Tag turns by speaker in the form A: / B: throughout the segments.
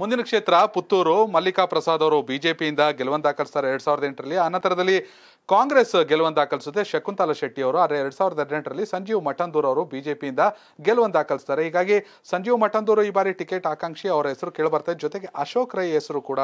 A: ಮುಂದಿನ ಕ್ಷೇತ್ರ ಪುತ್ತೂರು ಮಲ್ಲಿಕಾ ಪ್ರಸಾದ್ ಅವರು ಬಿಜೆಪಿಯಿಂದ ಗೆಲುವನ್ನು ದಾಖಲಿಸ್ತಾರೆ ಎರಡ್ ಸಾವಿರದ ಎಂಟರಲ್ಲಿ ಅನಂತರದಲ್ಲಿ ಕಾಂಗ್ರೆಸ್ ಗೆಲುವನ್ನು ದಾಖಲಿಸುತ್ತೆ ಶಕುಂತಲಾ ಶೆಟ್ಟಿ ಅವರು ಆದರೆ ಎರಡ್ ಸಾವಿರದ ಹದಿನೆಂಟರಲ್ಲಿ ಸಂಜೀವ್ ಮಠಂದೂರ್ ಅವರು ಬಿಜೆಪಿಯಿಂದ ಗೆಲುವನ್ನು ದಾಖಲಿಸ್ತಾರೆ ಹೀಗಾಗಿ ಸಂಜೀವ್ ಮಠಂದೂರು ಈ ಬಾರಿ ಟಿಕೆಟ್ ಆಕಾಂಕ್ಷಿ ಅವರ ಹೆಸರು ಕೇಳಬರ್ತಾ ಜೊತೆಗೆ ಅಶೋಕ್ ರೈ ಹೆಸರು ಕೂಡ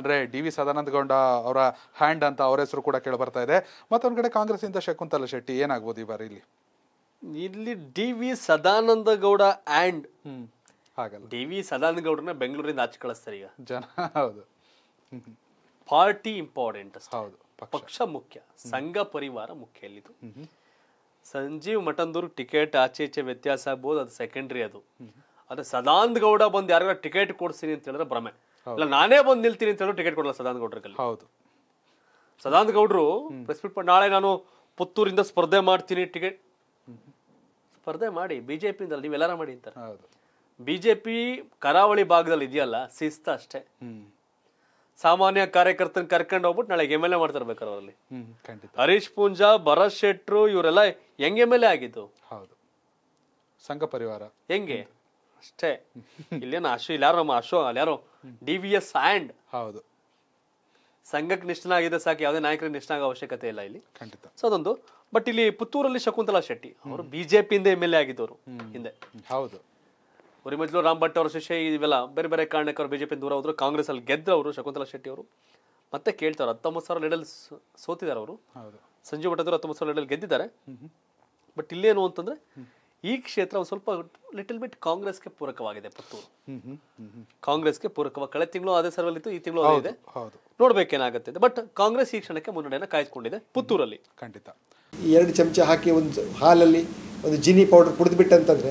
A: ಅಂದರೆ ಡಿ ವಿ ಸದಾನಂದ ಗೌಡ ಅವರ ಹ್ಯಾಂಡ್ ಅಂತ ಅವರ ಹೆಸರು ಕೂಡ ಕೇಳಬರ್ತಾ ಇದೆ ಮತ್ತೊಂದು ಕಡೆ ಕಾಂಗ್ರೆಸ್ನಿಂದ ಶಕುಂತಲಾ ಶೆಟ್ಟಿ ಏನಾಗ್ಬೋದು ಈ ಬಾರಿ ಇಲ್ಲಿ
B: ಇಲ್ಲಿ D V Sadananda Gowda and ಹಾಗಲ್ಲ ಡಿ ವಿ ಗೌಡರನ್ನ ಬೆಂಗಳೂರಿಂದ ಆಚೆ ಕಳಿಸ್ತಾರೆ ಈಗ ಜನ ಹೌದು ಪಾರ್ಟಿ ಇಂಪಾರ್ಟೆಂಟ್ ಹೌದು ಪಕ್ಷ ಮುಖ್ಯ ಸಂಘ ಪರಿವಾರ ಮುಖ್ಯ ಇಲ್ಲಿದು ಸಂಜೀವ್ ಮಠಂದೂರು ಟಿಕೆಟ್ ಆಚೆ ಈಚೆ ವ್ಯತ್ಯಾಸ ಆಗ್ಬೋದು ಅದು ಸೆಕೆಂಡ್ರಿ ಅದು ಆದ್ರೆ ಸದಾನಂದ ಗೌಡ ಬಂದು ಯಾರಿಗ ಟಿಕೆಟ್ ಕೊಡ್ತೀನಿ ಅಂತ ಹೇಳಿದ್ರೆ ಭ್ರಮೆ ಇಲ್ಲ ನಾನೇ ಬಂದು ನಿಲ್ತೀನಿ ಅಂತ ಹೇಳಿದ್ರೆ ಟಿಕೆಟ್ ಕೊಡಲ್ಲ ಸದಾನಂದ ಗೌಡ್ರಲ್ಲಿ ಹೌದು ಸದಾನಂದ ಗೌಡ್ರು ಪ್ರೆಸ್ ನಾಳೆ ನಾನು ಪುತ್ತೂರಿಂದ ಸ್ಪರ್ಧೆ ಮಾಡ್ತೀನಿ ಟಿಕೆಟ್ ಸ್ಪರ್ಧೆ ಮಾಡಿ ಬಿಜೆಪಿಯಿಂದ ನೀವೆಲ್ಲಾರ ಮಾಡಿ ಅಂತಾರೆ ಬಿಜೆಪಿ ಕರಾವಳಿ ಭಾಗದಲ್ಲಿ ಇದೆಯಲ್ಲ ಶಿಸ್ತ ಅಷ್ಟೇ ಸಾಮಾನ್ಯ ಕಾರ್ಯಕರ್ತನ ಕರ್ಕೊಂಡು ಹೋಗ್ಬಿಟ್ಟು ನಾಳೆ ಎಮ್ ಎಲ್ ಎ ಮಾಡ್ತಿರ್ಬೇಕಾರೆ ಅವರಲ್ಲಿ ಹರೀಶ್ ಪೂಂಜಾ ಭರತ್ ಶೆಟ್ರು ಇವರೆಲ್ಲ ಹೆಂಗ್ ಎಮ್ ಎಲ್ ಎ ಆಗಿದ್ದು ಹೌದು ಸಂಘ ಪರಿವಾರ ಹೆಂಗೆ ಅಷ್ಟೇ ಇಲ್ಲೇನು ಅಶು ಇಲ್ಲಾರೋ ನಮ್ಮ ಅಶೋ ಅಲ್ಲಾರೋ ಡಿ ವಿ ಎಸ್ ಆ್ಯಂಡ್ ಹೌದು ಸಂಘಕ್ಕೆ ನಿಷ್ಠನಾಗಿದೆ ಸಾಕು ಯಾವುದೇ ನಾಯಕರಿಗೆ ನಿಷ್ಠನಾಗೋ ಅವಶ್ಯಕತೆ ಇಲ್ಲ ಇಲ್ಲಿ ಖಂಡಿತ ಸೊ ಅದೊಂದು ಬಟ್ ಇಲ್ಲಿ ಪುತ್ತೂರಲ್ಲಿ ಶಕುಂತಲಾ ಶೆಟ್ಟಿ ಅವರು ಬಿಜೆಪಿಯಿಂದ ಎಮ್ ಎಲ್ ಎ ಆಗಿದ್ದವರು ಹಿಂದೆ ಹೌದು ಅವ್ರಿಗೆ ಮೊದಲು ರಾಮ್ ಭಟ್ ಅವರು ಶಿಷ್ಯ ಇವೆಲ್ಲ ಬೇರೆ ಬೇರೆ ಕಾರಣಕ್ಕೆ ಅವರು ಬಿಜೆಪಿ ದೂರ ಹೋದ್ರು ಕಾಂಗ್ರೆಸ್ ಅಲ್ಲಿ ಗೆದ್ದರು ಅವರು ಶಕುಂತಲಾ ಶೆಟ್ಟಿ ಅವರು ಮತ್ತೆ ಕೇಳ್ತಾರೆ ಹತ್ತೊಂಬತ್ತು ಸಾವಿರ ಲೀಡಲ್ಲಿ ಸೋತಿದ್ದಾರೆ ಅವರು ಸಂಜೀವ್ ಭಟ್ಟದವರು ಹತ್ತೊಂಬತ್ತು ಸಾವಿರ ಲೀಡಲ್ ಗೆದ್ದಿದ್ದಾರೆ ಬಟ್ ಇಲ್ಲೇನು ಅಂತಂದ್ರೆ ಈ ಕ್ಷೇತ್ರ ಒಂದು ಸ್ವಲ್ಪ ಲಿಟಲ್ ಬಿಟ್ ಕಾಂಗ್ರೆಸ್ಗೆ ಪೂರಕವಾಗಿದೆ
A: ಪುತ್ತೂರು
B: ಕಾಂಗ್ರೆಸ್ಗೆ ಪೂರಕವಾಗಿ ಕಳೆದ ತಿಂಗಳು ಅದೇ ಸರ್ವಲ್ಲಿ ಈ ತಿಂಗಳು ಇದೆ ನೋಡ್ಬೇಕೇನಾಗುತ್ತೆ ಬಟ್ ಕಾಂಗ್ರೆಸ್ ಈ ಕ್ಷಣಕ್ಕೆ ಮುನ್ನಡೆಯನ್ನು ಕಾಯ್ದುಕೊಂಡಿದೆ ಪುತ್ತೂರಲ್ಲಿ ಖಂಡಿತ
A: ಎರಡು ಚಮಚ ಹಾಕಿ ಒಂದು ಹಾಲಲ್ಲಿ ಒಂದು ಜಿನಿ ಪೌಡರ್ ಕುಡಿದ್ಬಿಟ್ಟಂತಂದ್ರೆ